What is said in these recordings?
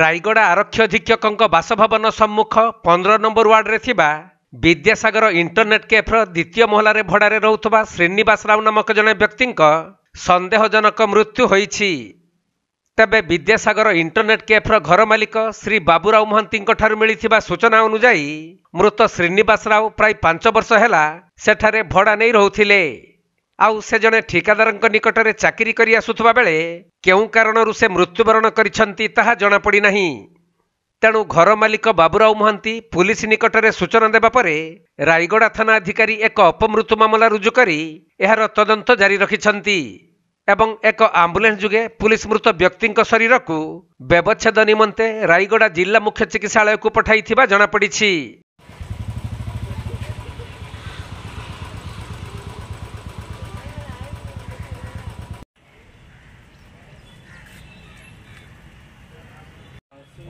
ରାୟଗଡ଼ା ଆରକ୍ଷୀ ଅଧୀକ୍ଷକଙ୍କ ବାସଭବନ ସମ୍ମୁଖ ପନ୍ଦର ନମ୍ବର ୱାର୍ଡ଼ରେ ଥିବା ବିଦ୍ୟାସାଗର ଇଣ୍ଟରନେଟ୍ କେଫ୍ର ଦ୍ୱିତୀୟ ମହଲାରେ ଭଡ଼ାରେ ରହୁଥିବା ଶ୍ରୀନିବାସ ରାଓ ନାମକ ଜଣେ ବ୍ୟକ୍ତିଙ୍କ ସନ୍ଦେହଜନକ ମୃତ୍ୟୁ ହୋଇଛି ତେବେ ବିଦ୍ୟାସାଗର ଇଣ୍ଟରନେଟ୍ କେଫ୍ର ଘର ମାଲିକ ଶ୍ରୀ ବାବୁରାଓ ମହାନ୍ତିଙ୍କଠାରୁ ମିଳିଥିବା ସୂଚନା ଅନୁଯାୟୀ ମୃତ ଶ୍ରୀନିବାସ ରାଓ ପ୍ରାୟ ପାଞ୍ଚ ବର୍ଷ ହେଲା ସେଠାରେ ଭଡ଼ା ନେଇ ରହୁଥିଲେ ଆଉ ସେ ଜଣେ ଠିକାଦାରଙ୍କ ନିକଟରେ ଚାକିରି କରି ଆସୁଥିବା ବେଳେ କେଉଁ କାରଣରୁ ସେ ମୃତ୍ୟୁବରଣ କରିଛନ୍ତି ତାହା ଜଣାପଡ଼ି ନାହିଁ ତେଣୁ ଘର ମାଲିକ ବାବୁରାଓ ମହାନ୍ତି ପୁଲିସ୍ ନିକଟରେ ସୂଚନା ଦେବା ପରେ ରାଇଗଡ଼ା ଥାନା ଅଧିକାରୀ ଏକ ଅପମୃତ୍ୟୁ ମାମଲା ରୁଜୁ କରି ଏହାର ତଦନ୍ତ ଜାରି ରଖିଛନ୍ତି ଏବଂ ଏକ ଆମ୍ବୁଲାନ୍ସ ଯୋଗେ ପୁଲିସ୍ ମୃତ ବ୍ୟକ୍ତିଙ୍କ ଶରୀରକୁ ବ୍ୟବଚ୍ଛେଦ ନିମନ୍ତେ ରାୟଗଡ଼ା ଜିଲ୍ଲା ମୁଖ୍ୟ ଚିକିତ୍ସାଳୟକୁ ପଠାଇଥିବା ଜଣାପଡ଼ିଛି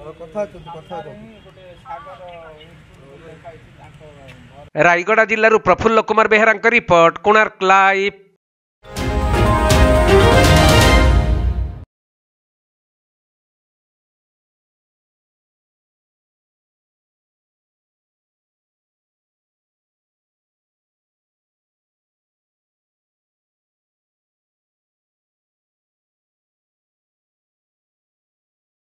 ରାୟଗଡ଼ା ଜିଲ୍ଲାରୁ ପ୍ରଫୁଲ୍ଲ କୁମାର ବେହେରାଙ୍କ ରିପୋର୍ଟ କୋଣାର୍କ ଲାଇଭ୍